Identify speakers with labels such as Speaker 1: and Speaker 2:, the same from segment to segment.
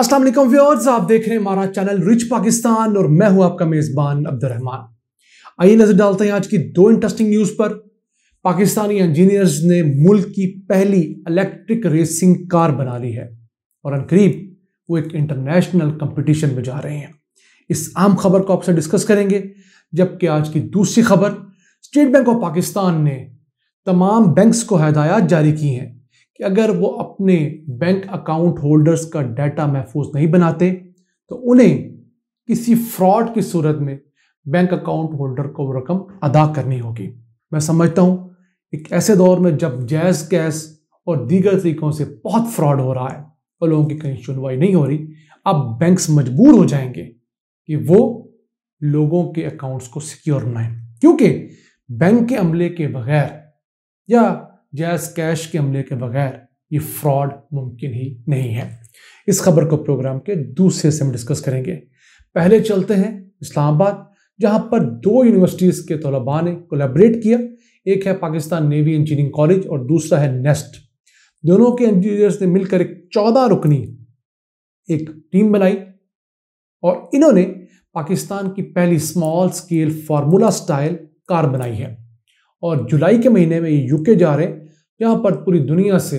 Speaker 1: असलम व्यवर्स आप देख रहे हैं हमारा चैनल रिच पाकिस्तान और मैं हूं आपका मेज़बान अब्दुलरहमान आइए नज़र डालते हैं आज की दो इंटरेस्टिंग न्यूज़ पर पाकिस्तानी इंजीनियर्स ने मुल्क की पहली इलेक्ट्रिक रेसिंग कार बना ली है और अनकरीब वो एक इंटरनेशनल कंपटीशन में जा रहे हैं इस आम खबर को आपसे डिस्कस करेंगे जबकि आज की दूसरी खबर स्टेट बैंक ऑफ पाकिस्तान ने तमाम बैंक्स को हदायत जारी की हैं कि अगर वो अपने बैंक अकाउंट होल्डर्स का डाटा महफूज नहीं बनाते तो उन्हें किसी फ्रॉड की सूरत में बैंक अकाउंट होल्डर को वो रकम अदा करनी होगी मैं समझता हूँ एक ऐसे दौर में जब जैज़ कैश और दीगर तरीक़ों से बहुत फ्रॉड हो रहा है और लोगों की कहीं सुनवाई नहीं हो रही अब बैंक्स मजबूर हो जाएंगे कि वो लोगों के अकाउंट्स को सिक्योर बनाएं क्योंकि बैंक के अमले के बगैर या जैस कैश के हमले के बगैर ये फ्रॉड मुमकिन ही नहीं है इस खबर को प्रोग्राम के दूसरे से हम डिस्कस करेंगे पहले चलते हैं इस्लामाबाद जहां पर दो यूनिवर्सिटीज़ के तलबा ने कोलेबरेट किया एक है पाकिस्तान नेवी इंजीनियरिंग कॉलेज और दूसरा है नेस्ट दोनों के इंजीनियर्स ने मिलकर एक चौदह रुकनी एक टीम बनाई और इन्होंने पाकिस्तान की पहली small scale formula style car बनाई है और जुलाई के महीने में ये यूके जा रहे हैं यहाँ पर पूरी दुनिया से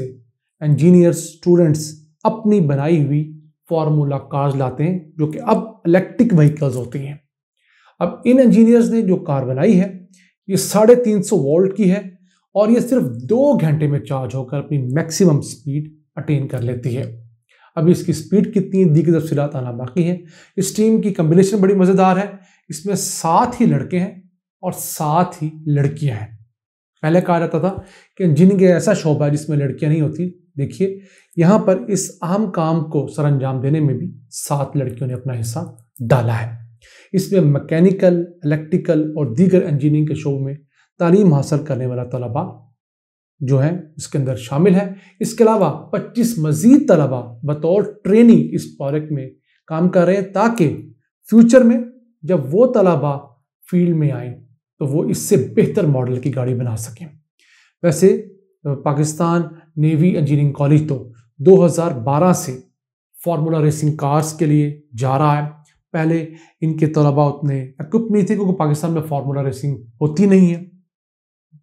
Speaker 1: इंजीनियर्स स्टूडेंट्स अपनी बनाई हुई फार्मूला कार्स लाते हैं जो कि अब इलेक्ट्रिक व्हीकल्स होती हैं अब इन इंजीनियर्स ने जो कार बनाई है ये साढ़े तीन सौ वोल्ट की है और ये सिर्फ दो घंटे में चार्ज होकर अपनी मैक्सिमम स्पीड अटेन कर लेती है अब इसकी स्पीड कितनी दी की तफसीत आना बाकी है इस टीम की कम्बिनेशन बड़ी मज़ेदार है इसमें सात ही लड़के हैं और सात ही लड़कियां हैं पहले कहा जाता था कि जिनके ऐसा शोभा है जिसमें लड़कियां नहीं होती देखिए यहाँ पर इस आम काम को सर अंजाम देने में भी सात लड़कियों ने अपना हिस्सा डाला है इसमें मैकेनिकल इलेक्ट्रिकल और दीगर इंजीनियरिंग के शोबों में तालीम हासिल करने वाला तलबा जो है इसके अंदर शामिल है इसके अलावा 25 मजीद तलबा बतौर ट्रेनिंग इस प्रोजेक्ट में काम कर रहे हैं ताकि फ्यूचर में जब वो तलबा फील्ड में आए तो वो इससे बेहतर मॉडल की गाड़ी बना सकें वैसे पाकिस्तान नेवी इंजीनियरिंग कॉलेज तो 2012 से फार्मूला रेसिंग कार्स के लिए जा रहा है पहले इनके तलबा उतने इक्विप नहीं थे क्योंकि पाकिस्तान में फार्मूला रेसिंग होती नहीं है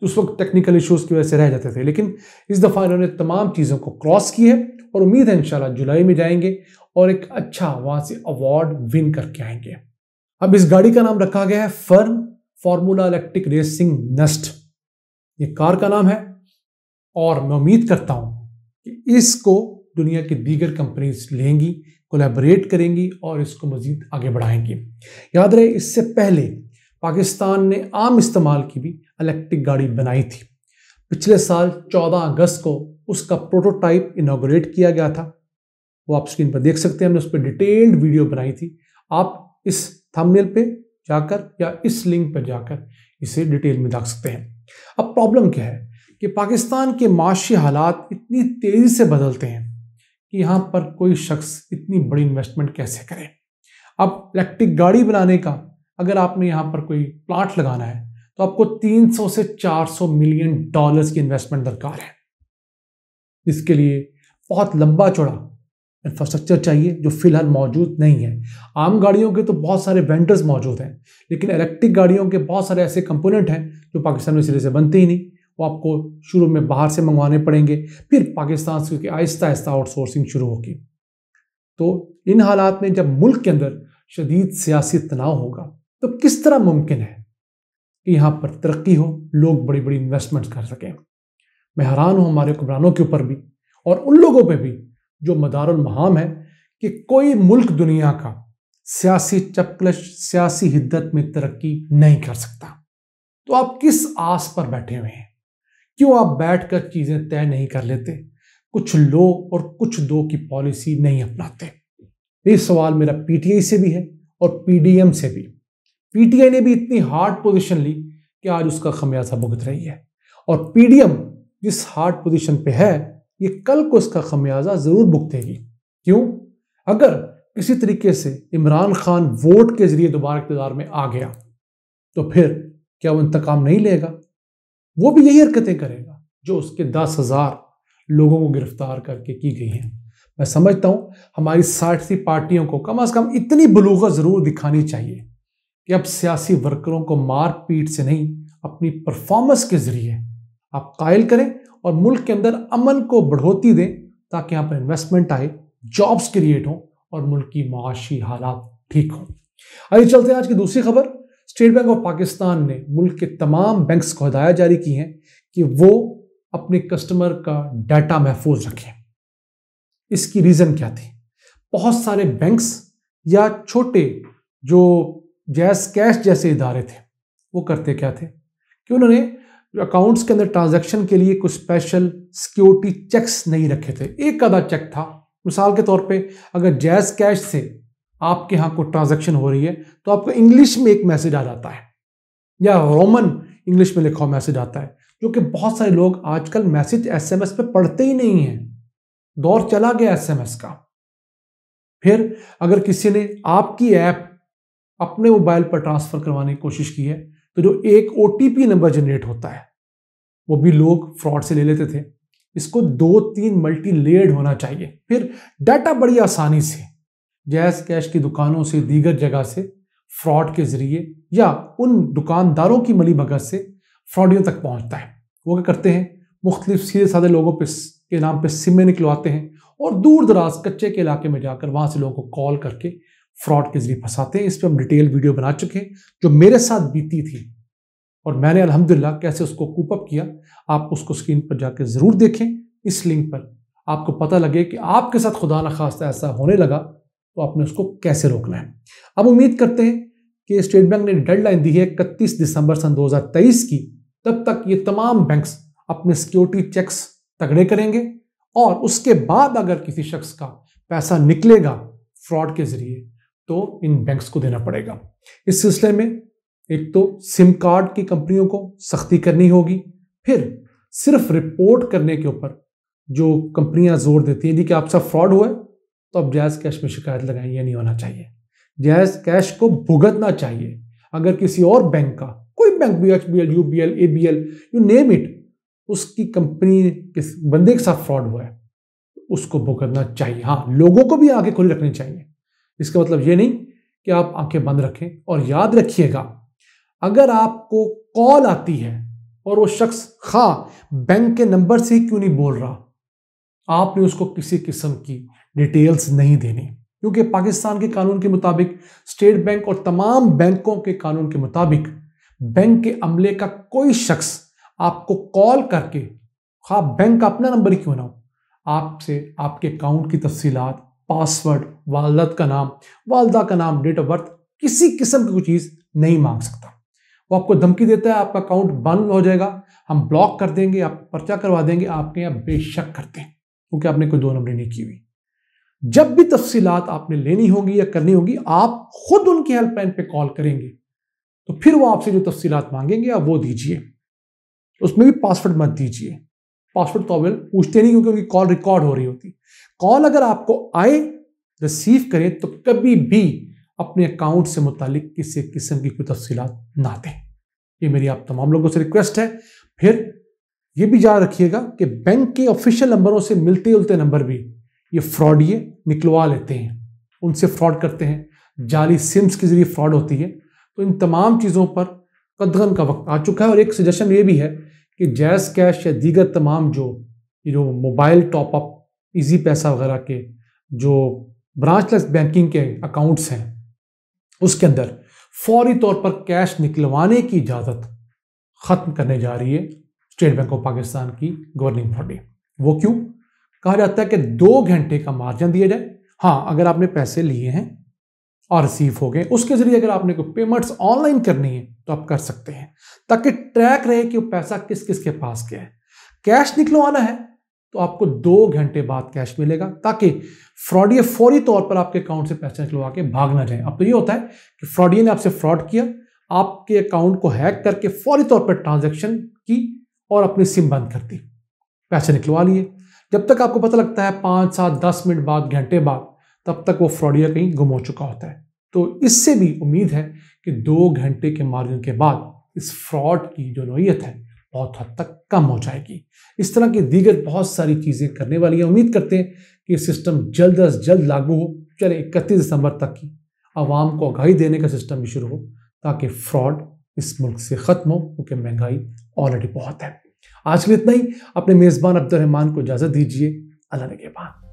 Speaker 1: उस वक्त टेक्निकल इश्यूज की वजह से रह जाते थे लेकिन इस दफ़ा इन्होंने तमाम चीज़ों को क्रॉस की है और उम्मीद है इंशाल्लाह जुलाई में जाएंगे और एक अच्छा वहाँ से अवार्ड विन करके आएंगे अब इस गाड़ी का नाम रखा गया है फर्म फार्मूला इलेक्ट्रिक रेसिंग नस्ट ये कार का नाम है और मैं उम्मीद करता हूं कि इसको दुनिया की दीगर कंपनीज लेंगी कोलेबरेट करेंगी और इसको मज़ीद आगे बढ़ाएंगी याद रहे इससे पहले पाकिस्तान ने आम इस्तेमाल की भी इलेक्ट्रिक गाड़ी बनाई थी पिछले साल 14 अगस्त को उसका प्रोटोटाइप इनाग्रेट किया गया था वो आप स्क्रीन पर देख सकते हैं हमने उस पर डिटेल्ड वीडियो बनाई थी आप इस थंबनेल पे जाकर या इस लिंक पर जाकर इसे डिटेल में देख सकते हैं अब प्रॉब्लम क्या है कि पाकिस्तान के माशी हालात इतनी तेज़ी से बदलते हैं कि यहाँ पर कोई शख्स इतनी बड़ी इन्वेस्टमेंट कैसे करे अब इलेक्ट्रिक गाड़ी बनाने का अगर आपने यहाँ पर कोई प्लांट लगाना है तो आपको 300 से 400 मिलियन डॉलर्स की इन्वेस्टमेंट दरकार है इसके लिए बहुत लंबा चौड़ा इंफ्रास्ट्रक्चर चाहिए जो फिलहाल मौजूद नहीं है आम गाड़ियों के तो बहुत सारे वेंडर्स मौजूद हैं लेकिन इलेक्ट्रिक गाड़ियों के बहुत सारे ऐसे कंपोनेंट हैं जो पाकिस्तान में सिरे से बनते ही नहीं वो आपको शुरू में बाहर से मंगवाने पड़ेंगे फिर पाकिस्तान से क्योंकि आहिस्ता आहिस्ता आउटसोर्सिंग शुरू होगी तो इन हालात में जब मुल्क के अंदर शदीद सियासी तनाव होगा तो किस तरह मुमकिन है कि यहाँ पर तरक्की हो लोग बड़ी बड़ी इन्वेस्टमेंट कर सकें मैं हैरान हूँ हमारे हुक्मरानों के ऊपर भी और उन लोगों पर भी जो मदारहाम है कि कोई मुल्क दुनिया का सियासी चपकलश सियासी हिद्दत में तरक्की नहीं कर सकता तो आप किस आस पर बैठे हुए हैं क्यों आप बैठकर चीज़ें तय नहीं कर लेते कुछ लो और कुछ दो की पॉलिसी नहीं अपनाते ये सवाल मेरा पीटीआई से भी है और पीडीएम से भी पीटीआई ने भी इतनी हार्ड पोजीशन ली कि आज उसका खमियाजा भुगत रही है और पीडीएम जिस हार्ड पोजीशन पे है ये कल को इसका खमियाजा ज़रूर भुगतेगी क्यों अगर किसी तरीके से इमरान खान वोट के ज़रिए दोबारा इकतदार में आ गया तो फिर क्या वो इंतकाम नहीं लेगा वो भी यही हरकतें करेगा जो उसके दस हज़ार लोगों को गिरफ्तार करके की गई हैं मैं समझता हूं हमारी साठ सी पार्टियों को कम अज़ कम इतनी बलूगत ज़रूर दिखानी चाहिए कि अब सियासी वर्करों को मारपीट से नहीं अपनी परफॉर्मेंस के ज़रिए आप कायल करें और मुल्क के अंदर अमन को बढ़ोतरी दें ताकि यहाँ पर इन्वेस्टमेंट आए जॉब्स क्रिएट हों और मुल्क की माशी हालात ठीक हों आइए चलते हैं आज की दूसरी खबर स्टेट बैंक ऑफ पाकिस्तान ने मुल्क के तमाम बैंक्स को हदायत जारी की हैं कि वो अपने कस्टमर का डाटा महफूज रखें इसकी रीज़न क्या थी बहुत सारे बैंक्स या छोटे जो जैस कैश जैसे इदारे थे वो करते क्या थे कि उन्होंने जो अकाउंट्स के अंदर ट्रांजैक्शन के लिए कुछ स्पेशल सिक्योरिटी चेक्स नहीं रखे थे एक आधा चेक था मिसाल के तौर पे अगर जैज कैश से आपके यहाँ कोई ट्रांजैक्शन हो रही है तो आपको इंग्लिश में एक मैसेज आ जाता है या रोमन इंग्लिश में लिखा हुआ मैसेज आता है क्योंकि बहुत सारे लोग आजकल मैसेज एसएमएस पे पढ़ते ही नहीं हैं दौर चला गया एसएमएस का फिर अगर किसी ने आपकी ऐप अपने मोबाइल पर ट्रांसफ़र करवाने की कोशिश की है तो जो एक ओ नंबर जनरेट होता है वो भी लोग फ्रॉड से ले लेते थे इसको दो तीन मल्टी लेयर्ड होना चाहिए फिर डाटा बड़ी आसानी से जैस कैश की दुकानों से दीगर जगह से फ्रॉड के जरिए या उन दुकानदारों की मली मगज से फ्रॉडियों तक पहुंचता है वो क्या करते हैं मुख्तलिफ सीधे साधे लोगों पे के नाम पे सिमें निकलवाते हैं और दूर दराज कच्चे के इलाके में जाकर वहाँ से लोगों को कॉल करके फ्रॉड के जरिए फंसाते हैं इस पर हम डिटेल वीडियो बना चुके हैं जो मेरे साथ बीती थी और मैंने अल्हम्दुलिल्लाह कैसे उसको कूपअप किया आप उसको स्क्रीन पर जाकर ज़रूर देखें इस लिंक पर आपको पता लगे कि आपके साथ खुदा न ऐसा होने लगा तो आपने उसको कैसे रोकना है अब उम्मीद करते हैं कि स्टेट बैंक ने डेडलाइन दी है इकतीस दिसंबर सन 2023 की तब तक ये तमाम बैंक्स अपने सिक्योरिटी चेक्स तगड़े करेंगे और उसके बाद अगर किसी शख्स का पैसा निकलेगा फ्रॉड के ज़रिए तो इन बैंक्स को देना पड़ेगा इस सिलसिले में एक तो सिम कार्ड की कंपनियों को सख्ती करनी होगी फिर सिर्फ रिपोर्ट करने के ऊपर जो कंपनियां जोर देती हैं कि कि आपसे फ्रॉड हुआ है तो अब जायज़ कैश में शिकायत लगाएं ये नहीं होना चाहिए जायज़ कैश को भुगतना चाहिए अगर किसी और बैंक का कोई bank B H B L U B L A B L U name it उसकी कंपनी किस बंदे के साथ फ्रॉड हुआ है उसको भुगतना चाहिए हाँ लोगों को भी आगे खुले रखनी चाहिए इसका मतलब ये नहीं कि आप आंखें बंद रखें और याद रखिएगा अगर आपको कॉल आती है और वो शख्स खा हाँ, बैंक के नंबर से ही क्यों नहीं बोल रहा आपने उसको किसी किस्म की डिटेल्स नहीं देनी क्योंकि पाकिस्तान के कानून के मुताबिक स्टेट बैंक और तमाम बैंकों के कानून के मुताबिक बैंक के अमले का कोई शख्स आपको कॉल करके खा हाँ, बैंक का अपना नंबर ही क्यों ना हो आपसे आपके अकाउंट की तफसीलात पासवर्ड वालद का नाम वालदा का नाम डेट ऑफ बर्थ किसी किस्म की कोई चीज़ नहीं मांग सकता वो आपको धमकी देता है आपका अकाउंट बंद हो जाएगा हम ब्लॉक कर देंगे आप पर्चा करवा देंगे आपके यहाँ बेशक करते हैं क्योंकि आपने कोई दो नंबरी नहीं की हुई जब भी तफसीलात आपने लेनी होगी या करनी होगी आप खुद उनकी हेल्पलाइन पे कॉल करेंगे तो फिर वो आपसे जो तफसीलात मांगेंगे आप वो दीजिए उसमें भी पासवर्ड मत दीजिए ऑक्सफोर्ड कॉबल तो पूछते नहीं क्योंकि उनकी कॉल रिकॉर्ड हो रही होती कॉल अगर आपको आए रिसीव करें तो कभी भी अपने अकाउंट से मुतालिक किसी किस्म की कोई तफसी ना दें ये मेरी आप तमाम लोगों से रिक्वेस्ट है फिर ये भी याद रखिएगा कि बैंक के ऑफिशियल नंबरों से मिलते जुलते नंबर भी ये ये निकलवा लेते हैं उनसे फ्रॉड करते हैं जाली सिम्स के ज़रिए फ्रॉड होती है तो इन तमाम चीज़ों पर कदगन का वक्त आ चुका है और एक सजेशन ये भी है कि जैज़ कैश या दीगर तमाम जो जो मोबाइल टॉपअप इजी पैसा वगैरह के जो ब्रांचलेस बैंकिंग के अकाउंट्स हैं उसके अंदर फौरी तौर पर कैश निकलवाने की इजाज़त ख़त्म करने जा रही है स्टेट बैंक ऑफ पाकिस्तान की गवर्निंग बॉडी वो क्यों कहा जाता है कि दो घंटे का मार्जिन दिया जाए हाँ अगर आपने पैसे लिए हैं और रिसीव हो गए उसके जरिए अगर आपने को पेमेंट्स ऑनलाइन करनी है तो आप कर सकते हैं ताकि ट्रैक रहे कि वो पैसा किस किस के पास गया है कैश निकलवाना है तो आपको दो घंटे बाद कैश मिलेगा ताकि फ्रॉडियर फौरी तौर पर आपके अकाउंट से पैसे निकलवा के भाग ना जाए अब तो ये होता है कि फ्रॉडियर ने आपसे फ्रॉड किया आपके अकाउंट को हैक करके फौरी तौर पर ट्रांजेक्शन की और अपनी सिम बंद कर दी पैसे निकलवा लिए जब तक आपको पता लगता है पाँच सात दस मिनट बाद घंटे बाद तब तक वो या कहीं गुम हो चुका होता है तो इससे भी उम्मीद है कि दो घंटे के मार्जिन के बाद इस फ्रॉड की जो नोयत है बहुत हद तक कम हो जाएगी इस तरह की दीगर बहुत सारी चीज़ें करने वाली हैं उम्मीद करते हैं कि सिस्टम जल्द अज जल्द लागू हो चले इकतीस दिसंबर तक की आवाम को आगाही देने का सिस्टम भी शुरू हो ताकि फ्रॉड इस मुल्क से ख़त्म हो क्योंकि महंगाई ऑलरेडी बहुत है आज के लिए इतना ही अपने मेज़बान अब्दुलरहमान को इजाज़त दीजिए अल्लाह के बाद